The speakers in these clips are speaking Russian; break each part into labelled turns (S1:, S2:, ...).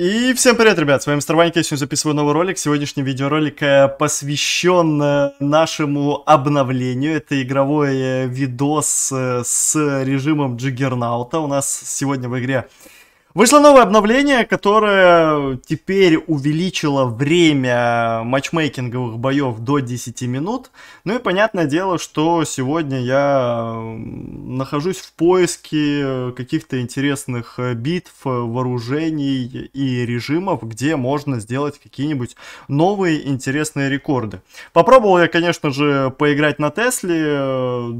S1: И всем привет, ребят, с вами Мистер я сегодня записываю новый ролик. Сегодняшний видеоролик э, посвящен нашему обновлению. Это игровой э, видос э, с режимом Джиггернаута. У нас сегодня в игре Вышло новое обновление, которое теперь увеличило время матчмейкинговых боев до 10 минут. Ну и понятное дело, что сегодня я нахожусь в поиске каких-то интересных э, битв, э, вооружений и режимов, где можно сделать какие-нибудь новые интересные рекорды. Попробовал я, конечно же, поиграть на Тесле, э,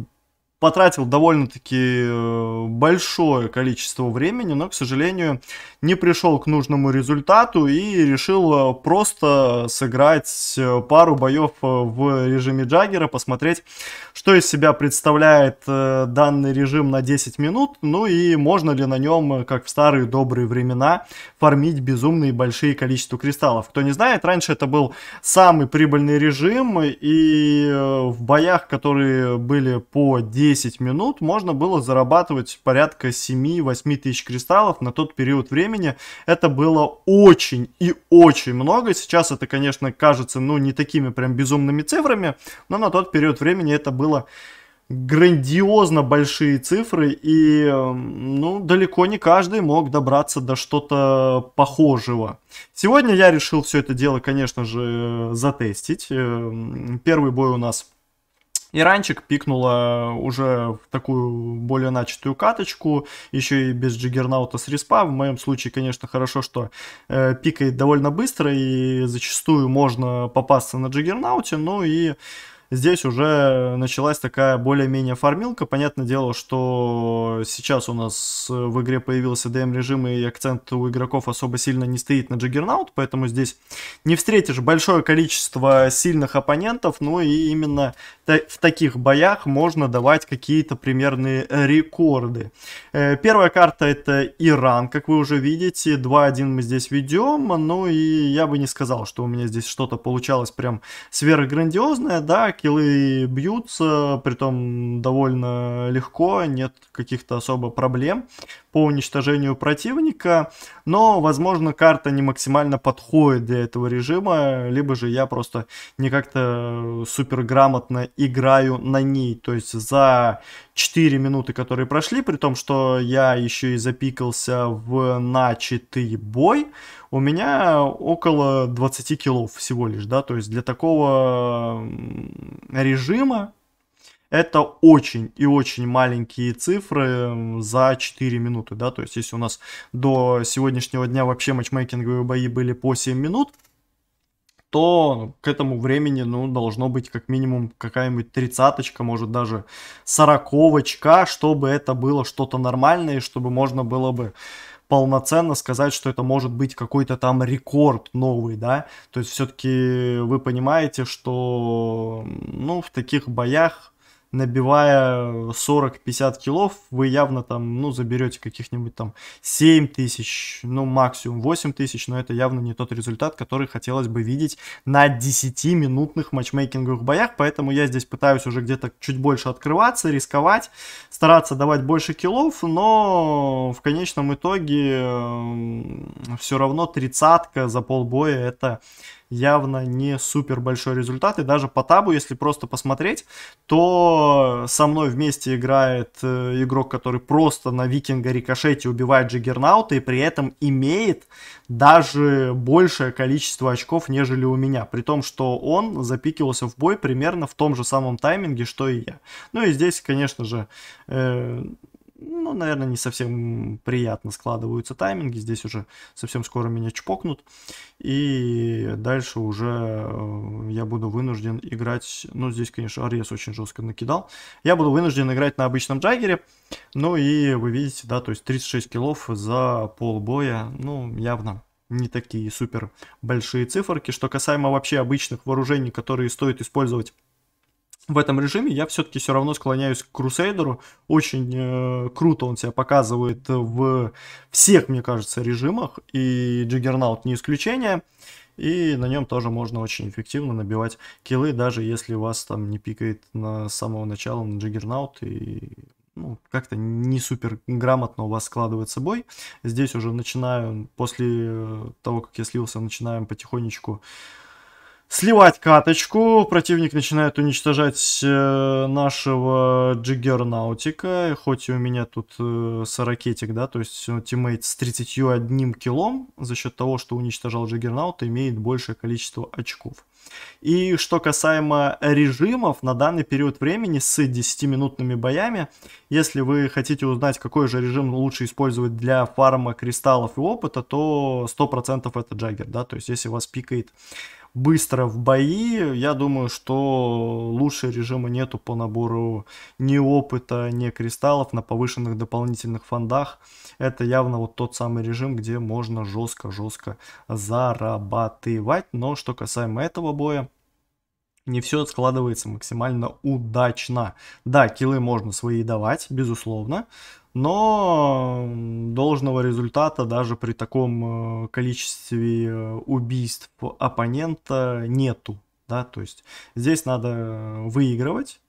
S1: потратил довольно-таки э, большое количество времени, но, к сожалению, не пришел к нужному результату и решил э, просто сыграть э, пару боев в режиме Джаггера, посмотреть, что из себя представляет данный режим на 10 минут, ну и можно ли на нем, как в старые добрые времена, фармить безумные большие количества кристаллов. Кто не знает, раньше это был самый прибыльный режим, и в боях, которые были по 10 10 минут можно было зарабатывать порядка 7-8 тысяч кристаллов на тот период времени. Это было очень и очень много. Сейчас это, конечно, кажется, ну, не такими прям безумными цифрами, но на тот период времени это было грандиозно большие цифры, и эм, ну, далеко не каждый мог добраться до что-то похожего. Сегодня я решил все это дело, конечно же, затестить. Эм, первый бой у нас и ранчик пикнула уже в такую более начатую каточку, еще и без джиггернаута с респа. В моем случае, конечно, хорошо, что э, пикает довольно быстро и зачастую можно попасться на джиггернауте, ну и здесь уже началась такая более-менее фармилка. Понятное дело, что сейчас у нас в игре появился DM-режим, и акцент у игроков особо сильно не стоит на Джиггернаут, поэтому здесь не встретишь большое количество сильных оппонентов, ну и именно в таких боях можно давать какие-то примерные рекорды. Э, первая карта это Иран, как вы уже видите, 2-1 мы здесь ведем, ну и я бы не сказал, что у меня здесь что-то получалось прям сверхграндиозное, да, киллы бьются, притом довольно легко, нет каких-то особо проблем по уничтожению противника, но, возможно, карта не максимально подходит для этого режима, либо же я просто не как-то супер грамотно играю на ней, то есть за 4 минуты, которые прошли, при том, что я еще и запикался в начатый бой, у меня около 20 килов всего лишь, да, то есть для такого режима это очень и очень маленькие цифры за 4 минуты, да, то есть если у нас до сегодняшнего дня вообще матчмейкинговые бои были по 7 минут, то ну, к этому времени, ну, должно быть как минимум какая-нибудь тридцаточка, может даже сороковочка, чтобы это было что-то нормальное, и чтобы можно было бы полноценно сказать, что это может быть какой-то там рекорд новый, да, то есть все-таки вы понимаете, что, ну, в таких боях набивая 40-50 килов, вы явно там, ну, заберете каких-нибудь там 7 тысяч, ну, максимум 8 тысяч, но это явно не тот результат, который хотелось бы видеть на 10-минутных матчмейкинговых боях, поэтому я здесь пытаюсь уже где-то чуть больше открываться, рисковать, стараться давать больше килов, но в конечном итоге эм, все равно тридцатка за полбоя это явно не супер большой результат. И даже по табу, если просто посмотреть, то со мной вместе играет э, игрок, который просто на викинга рикошете убивает джиггернаута и при этом имеет даже большее количество очков, нежели у меня. При том, что он запикивался в бой примерно в том же самом тайминге, что и я. Ну и здесь, конечно же, э, ну, наверное, не совсем приятно складываются тайминги. Здесь уже совсем скоро меня чпокнут. И дальше уже э, я буду вынужден играть... Ну, здесь, конечно, Арес очень жестко накидал. Я буду вынужден играть на обычном джаггере. Ну и вы видите, да, то есть 36 килов за полбоя. Ну, явно не такие супер большие циферки. Что касаемо вообще обычных вооружений, которые стоит использовать в этом режиме я все-таки все равно склоняюсь к Крусейдеру. Очень э, круто он себя показывает в всех, мне кажется, режимах. И Джиггернаут не исключение. И на нем тоже можно очень эффективно набивать киллы, даже если вас там не пикает на самого начала на Джиггернаут. И ну, как-то не супер грамотно у вас складывается бой. Здесь уже начинаю, после э, того, как я слился, начинаем потихонечку сливать каточку. Противник начинает уничтожать э, нашего джиггернаутика. Хоть и у меня тут э, сорокетик, да, то есть тиммейт с 31 килом за счет того, что уничтожал джиггернаута, имеет большее количество очков. И что касаемо режимов, на данный период времени с 10-минутными боями, если вы хотите узнать, какой же режим лучше использовать для фарма кристаллов и опыта, то 100% это джаггер, да, то есть если вас пикает быстро в бои. Я думаю, что лучше режима нету по набору ни опыта, ни кристаллов на повышенных дополнительных фондах. Это явно вот тот самый режим, где можно жестко-жестко зарабатывать. Но что касаемо этого боя, не все складывается максимально удачно. Да, килы можно свои давать, безусловно, но должного результата даже при таком э, количестве э, убийств оппонента нету. Да, то есть здесь надо э, выигрывать,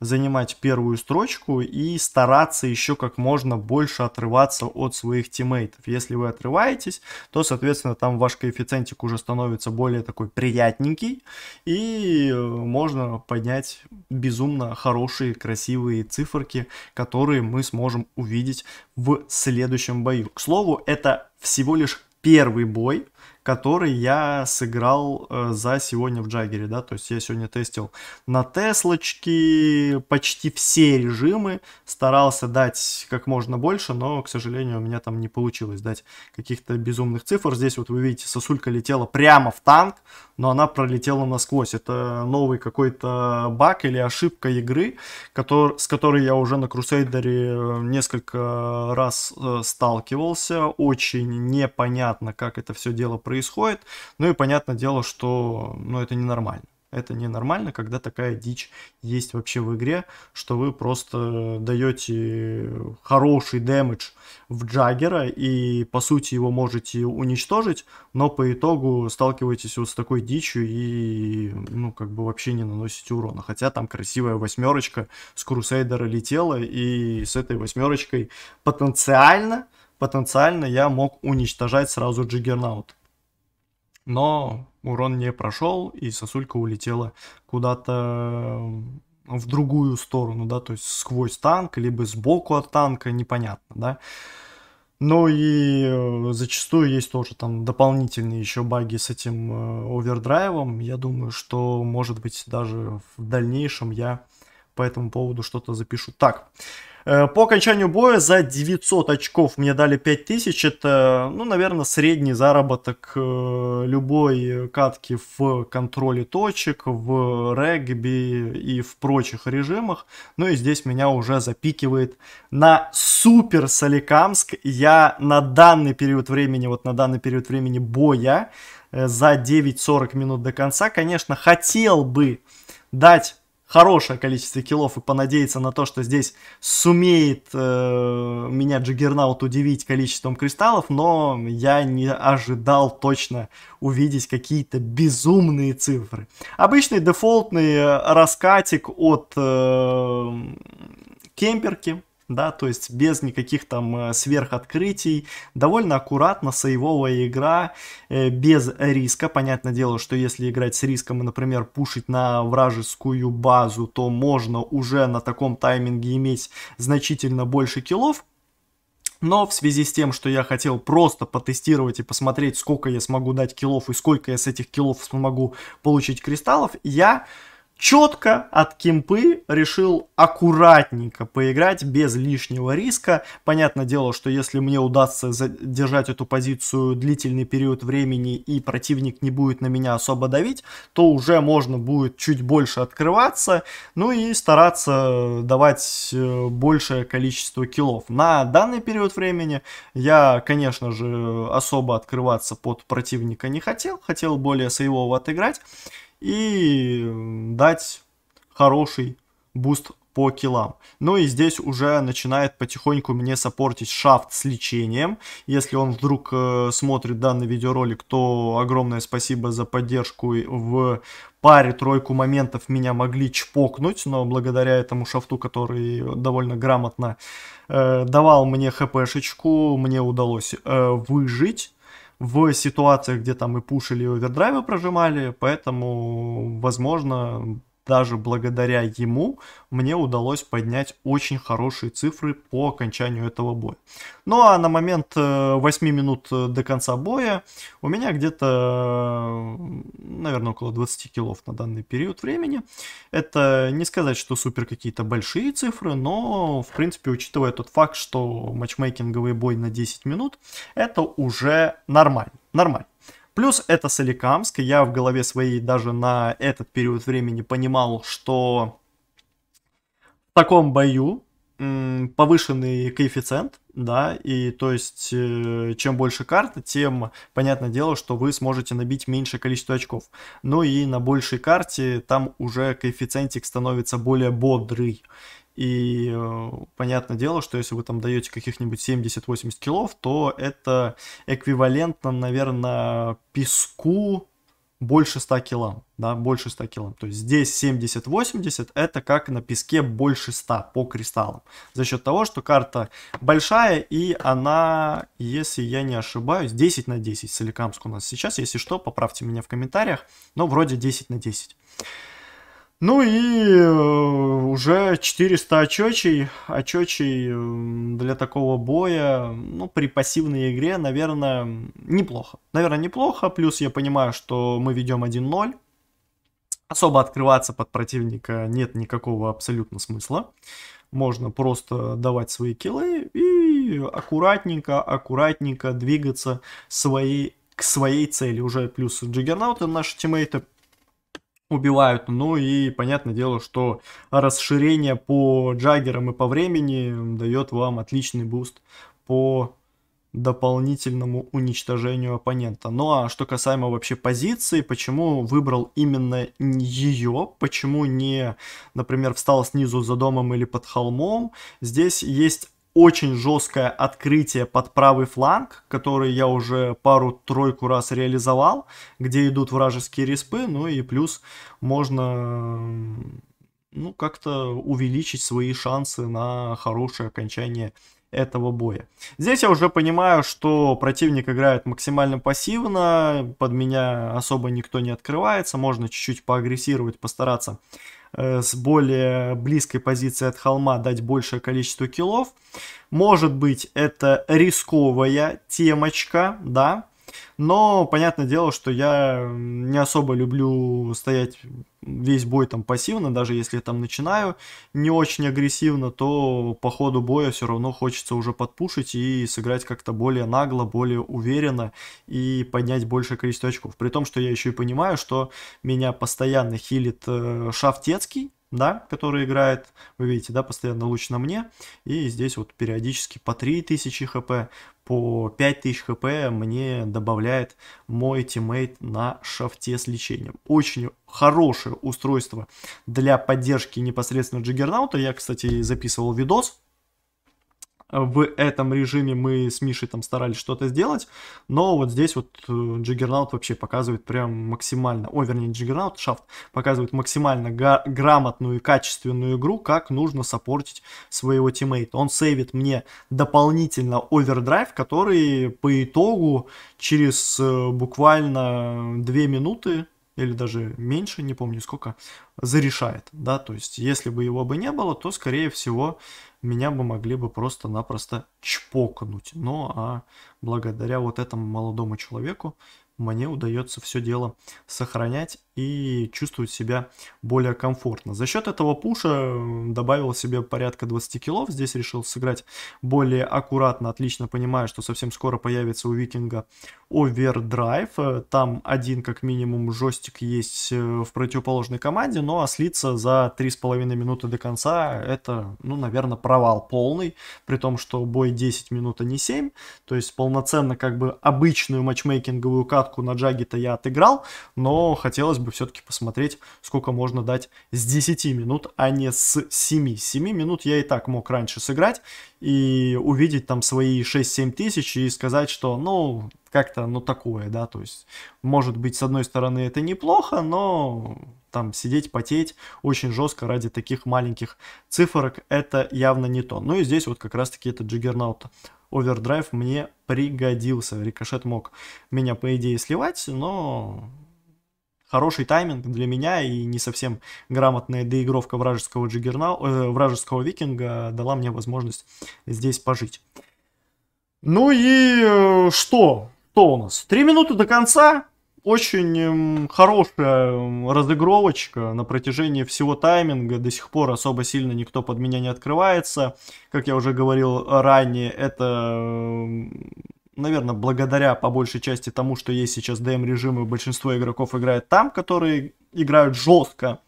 S1: занимать первую строчку и стараться еще как можно больше отрываться от своих тиммейтов. Если вы отрываетесь, то, соответственно, там ваш коэффициентик уже становится более такой приятненький, и э, можно поднять безумно хорошие, красивые циферки, которые мы сможем увидеть в следующем бою. К слову, это всего лишь первый бой, который я сыграл э, за сегодня в Джаггере, да, то есть я сегодня тестил на Теслочке почти все режимы, старался дать как можно больше, но, к сожалению, у меня там не получилось дать каких-то безумных цифр. Здесь вот вы видите, сосулька летела прямо в танк, но она пролетела насквозь. Это новый какой-то баг или ошибка игры, который, с которой я уже на Крусейдере э, несколько раз э, сталкивался. Очень непонятно, как это все дело происходит происходит. Ну и понятное дело, что ну, это ненормально. Это ненормально, когда такая дичь есть вообще в игре, что вы просто даете хороший дэмэдж в Джаггера и, по сути, его можете уничтожить, но по итогу сталкиваетесь вот с такой дичью и, ну, как бы вообще не наносите урона. Хотя там красивая восьмерочка с Крусейдера летела, и с этой восьмерочкой потенциально потенциально я мог уничтожать сразу Джиггернаут но урон не прошел, и сосулька улетела куда-то э, в другую сторону, да, то есть сквозь танк, либо сбоку от танка, непонятно, да. Ну и э, зачастую есть тоже там дополнительные еще баги с этим э, овердрайвом. Я думаю, что, может быть, даже в дальнейшем я по этому поводу что-то запишу. Так, Э, по окончанию боя за 900 очков мне дали 5000. Это, ну, наверное, средний заработок э, любой катки в контроле точек, в регби и в прочих режимах. Ну и здесь меня уже запикивает на супер Соликамск. Я на данный период времени, вот на данный период времени боя э, за 9-40 минут до конца, конечно, хотел бы дать хорошее количество киллов и понадеяться на то, что здесь сумеет э, меня Джиггернаут удивить количеством кристаллов, но я не ожидал точно увидеть какие-то безумные цифры. Обычный дефолтный э, раскатик от э, кемперки, да, то есть без никаких там э, сверхоткрытий, довольно аккуратно, сейвовая игра, э, без риска, понятное дело, что если играть с риском и, например, пушить на вражескую базу, то можно уже на таком тайминге иметь значительно больше киллов, но в связи с тем, что я хотел просто потестировать и посмотреть, сколько я смогу дать киллов и сколько я с этих киллов смогу получить кристаллов, я четко от кемпы решил аккуратненько поиграть без лишнего риска. Понятное дело, что если мне удастся задержать эту позицию длительный период времени и противник не будет на меня особо давить, то уже можно будет чуть больше открываться, ну и стараться давать э, большее количество киллов. На данный период времени я, конечно же, особо открываться под противника не хотел, хотел более своего отыграть и дать хороший буст по килам. Ну и здесь уже начинает потихоньку мне сопортить шафт с лечением. Если он вдруг э, смотрит данный видеоролик, то огромное спасибо за поддержку в паре тройку моментов меня могли чпокнуть, но благодаря этому шафту, который довольно грамотно э, давал мне хпшечку, мне удалось э, выжить в ситуациях, где там и пушили, и овердрайвы прожимали, поэтому, возможно, даже благодаря ему мне удалось поднять очень хорошие цифры по окончанию этого боя. Ну а на момент 8 э, минут э, до конца боя у меня где-то, э, наверное, около 20 килов на данный период времени. Это не сказать, что супер какие-то большие цифры, но, в принципе, учитывая тот факт, что матчмейкинговый бой на 10 минут, это уже нормально. Нормально. Плюс это Соликамск. Я в голове своей даже на этот период времени понимал, что в таком бою повышенный коэффициент, да, и то есть э, чем больше карты, тем, понятное дело, что вы сможете набить меньшее количество очков. Ну и на большей карте там уже коэффициентик становится более бодрый. И э, понятное дело, что если вы там даете каких-нибудь 70-80 килов, то это эквивалентно, наверное, песку больше 100 килам, да, больше 100 килам. То есть здесь 70-80 это как на песке больше 100 по кристаллам. За счет того, что карта большая и она, если я не ошибаюсь, 10 на 10 Соликамск у нас сейчас. Если что, поправьте меня в комментариях, но вроде 10 на 10. Ну и э, уже 400 очечей. Очечей для такого боя, ну, при пассивной игре, наверное, неплохо. Наверное, неплохо. Плюс я понимаю, что мы ведем 1-0. Особо открываться под противника нет никакого абсолютно смысла. Можно просто давать свои киллы и аккуратненько, аккуратненько двигаться своей, к своей цели. Уже плюс джиггернауты наши тиммейты убивают. Ну и понятное дело, что расширение по джаггерам и по времени дает вам отличный буст по дополнительному уничтожению оппонента. Ну а что касаемо вообще позиции, почему выбрал именно ее, почему не, например, встал снизу за домом или под холмом, здесь есть очень жесткое открытие под правый фланг, который я уже пару-тройку раз реализовал, где идут вражеские респы, ну и плюс можно ну, как-то увеличить свои шансы на хорошее окончание этого боя. Здесь я уже понимаю, что противник играет максимально пассивно, под меня особо никто не открывается, можно чуть-чуть поагрессировать, постараться Э, с более близкой позиции от холма дать большее количество килов. Может быть, это рисковая темочка, да, но понятное дело, что я не особо люблю стоять весь бой там пассивно, даже если я там начинаю не очень агрессивно, то по ходу боя все равно хочется уже подпушить и сыграть как-то более нагло, более уверенно и поднять большее количество очков. При том, что я еще и понимаю, что меня постоянно хилит э, Шафтецкий, да, который играет, вы видите, да, постоянно луч на мне, и здесь вот периодически по 3000 хп, по 5000 хп мне добавляет мой тиммейт на шафте с лечением. Очень хорошее устройство для поддержки непосредственно джиггернаута, я, кстати, записывал видос, в этом режиме мы с Мишей там старались что-то сделать, но вот здесь вот Джиггернаут э, вообще показывает прям максимально, о, вернее, Джиггернаут, Шафт, показывает максимально грамотную и качественную игру, как нужно саппортить своего тиммейта. Он сейвит мне дополнительно овердрайв, который по итогу через э, буквально 2 минуты, или даже меньше, не помню сколько, зарешает, да, то есть если бы его бы не было, то, скорее всего, меня бы могли бы просто-напросто чпокнуть. Ну а благодаря вот этому молодому человеку мне удается все дело сохранять и чувствовать себя более комфортно. За счет этого пуша добавил себе порядка 20 килов, здесь решил сыграть более аккуратно, отлично понимая, что совсем скоро появится у Викинга овердрайв, э, там один как минимум жестик есть э, в противоположной команде, но а слиться за 3,5 минуты до конца это, ну, наверное, провал полный, при том, что бой 10 минут, а не 7, то есть полноценно как бы обычную матчмейкинговую карту десятку на джаге-то я отыграл, но хотелось бы все-таки посмотреть, сколько можно дать с 10 минут, а не с 7. С 7 минут я и так мог раньше сыграть и увидеть там свои 6-7 тысяч и сказать, что, ну, как-то, ну, такое, да, то есть, может быть, с одной стороны, это неплохо, но там сидеть, потеть очень жестко ради таких маленьких цифрок, это явно не то. Ну и здесь вот как раз-таки этот джиггернаут овердрайв мне пригодился. Рикошет мог меня, по идее, сливать, но хороший тайминг для меня и не совсем грамотная доигровка вражеского, джигерна... э, вражеского викинга дала мне возможность здесь пожить. Ну и э, что? Что у нас? Три минуты до конца очень эм, хорошая эм, разыгровочка на протяжении всего тайминга. До сих пор особо сильно никто под меня не открывается. Как я уже говорил ранее, это эм, наверное, благодаря по большей части тому, что есть сейчас DM-режим, и большинство игроков играет там, которые играют жестко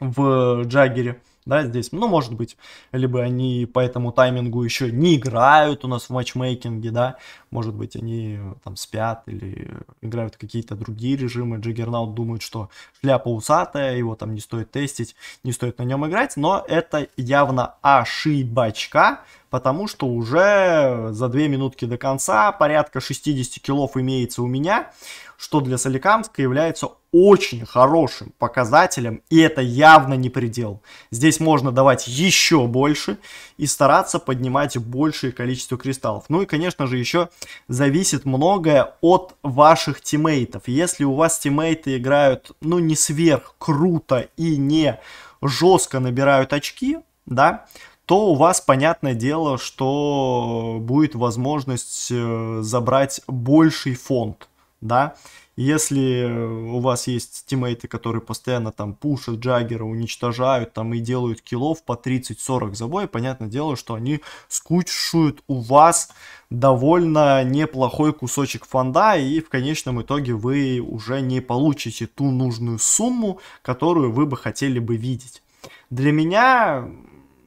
S1: в Джаггере, да, здесь, ну, может быть, либо они по этому таймингу еще не играют у нас в матчмейкинге, да, может быть, они там спят или играют какие-то другие режимы. Джиггернаут думает, что шляпа усатая, его там не стоит тестить, не стоит на нем играть, но это явно ошибочка, потому что уже за 2 минутки до конца порядка 60 килов имеется у меня, что для Соликамска является очень хорошим показателем, и это явно не предел. Здесь можно давать еще больше и стараться поднимать большее количество кристаллов. Ну и, конечно же, еще зависит многое от ваших тиммейтов. Если у вас тиммейты играют, ну, не сверх круто и не жестко набирают очки, да, то у вас, понятное дело, что будет возможность э, забрать больший фонд, да, если э, у вас есть тиммейты, которые постоянно там пушат Джаггера, уничтожают там и делают киллов по 30-40 за бой, понятное дело, что они скучают у вас довольно неплохой кусочек фонда, и в конечном итоге вы уже не получите ту нужную сумму, которую вы бы хотели бы видеть. Для меня,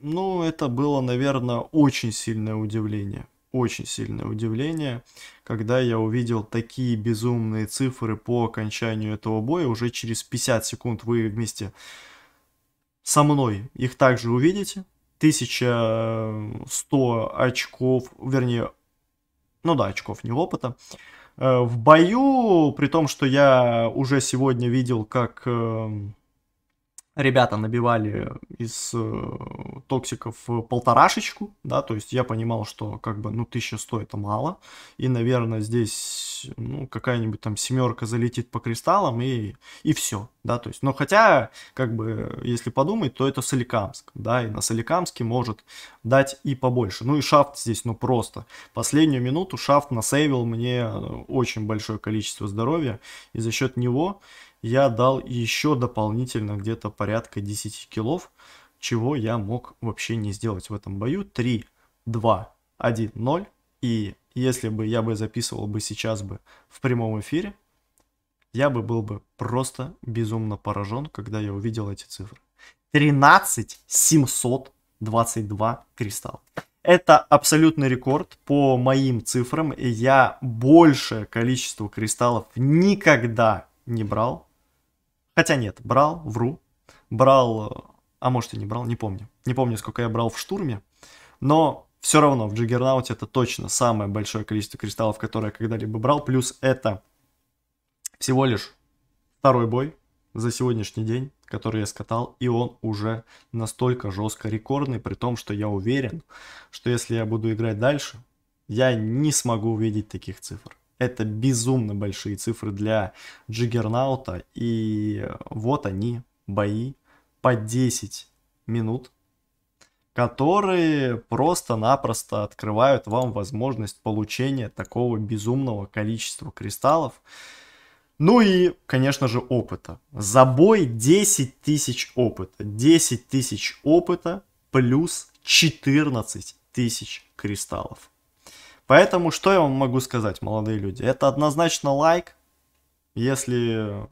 S1: ну, это было, наверное, очень сильное удивление. Очень сильное удивление когда я увидел такие безумные цифры по окончанию этого боя. Уже через 50 секунд вы вместе со мной их также увидите. 1100 э, очков, вернее, ну да, очков не опыта. Э, в бою, при том, что я уже сегодня видел, как эм, ребята набивали из э, токсиков полторашечку, да, то есть я понимал, что как бы, ну, 1100 это а мало, и, наверное, здесь, ну, какая-нибудь там семерка залетит по кристаллам и, и все, да, то есть, но хотя, как бы, если подумать, то это Соликамск, да, и на Соликамске может дать и побольше, ну, и шафт здесь, ну, просто, последнюю минуту шафт насейвил мне э, очень большое количество здоровья, и за счет него я дал еще дополнительно где-то порядка 10 килов, чего я мог вообще не сделать в этом бою. 3, 2, 1, 0. И если бы я бы записывал бы сейчас бы в прямом эфире, я бы был бы просто безумно поражен, когда я увидел эти цифры. 13 722 кристалла. Это абсолютный рекорд по моим цифрам. И я большее количество кристаллов никогда не брал. Хотя нет, брал, вру. Брал э, а может и не брал, не помню. Не помню, сколько я брал в штурме, но все равно в Джиггернауте это точно самое большое количество кристаллов, которое я когда-либо брал, плюс это всего лишь второй бой за сегодняшний день, который я скатал, и он уже настолько жестко рекордный, при том, что я уверен, что если я буду играть дальше, я не смогу увидеть таких цифр. Это безумно большие цифры для Джиггернаута, и вот они, бои, по 10 минут, которые просто-напросто открывают вам возможность получения такого безумного количества кристаллов. Ну и, конечно же, опыта. Забой бой 10 тысяч опыта. 10 тысяч опыта плюс 14 тысяч кристаллов. Поэтому что я вам могу сказать, молодые люди? Это однозначно лайк, если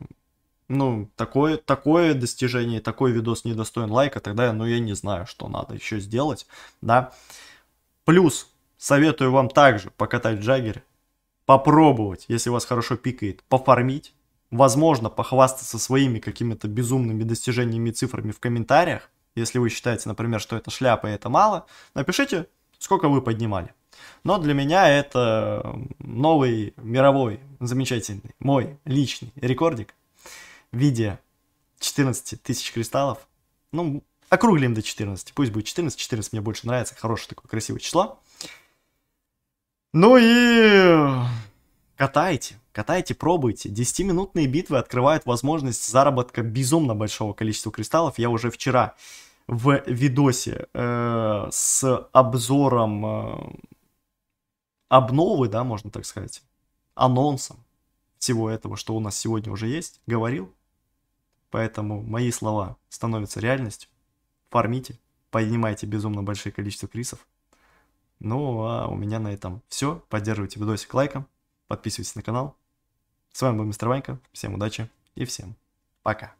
S1: ну, такое, такое достижение, такой видос недостоин лайка, тогда, ну, я не знаю, что надо еще сделать, да. Плюс, советую вам также покатать джаггер, попробовать, если вас хорошо пикает, пофармить, возможно, похвастаться своими какими-то безумными достижениями и цифрами в комментариях, если вы считаете, например, что это шляпа и это мало, напишите, сколько вы поднимали. Но для меня это новый мировой, замечательный, мой личный рекордик – в виде 14 тысяч кристаллов. Ну, округлим до 14. Пусть будет 14. 14 мне больше нравится. Хорошее такое красивое число. Ну и катайте. Катайте, пробуйте. Десятиминутные битвы открывают возможность заработка безумно большого количества кристаллов. Я уже вчера в видосе э, с обзором э, обновы, да, можно так сказать, анонсом всего этого, что у нас сегодня уже есть, говорил, Поэтому мои слова становятся реальностью. Фармите, поднимайте безумно большое количество крисов. Ну, а у меня на этом все. Поддерживайте видосик лайком, подписывайтесь на канал. С вами был мистер Ванька, всем удачи и всем пока.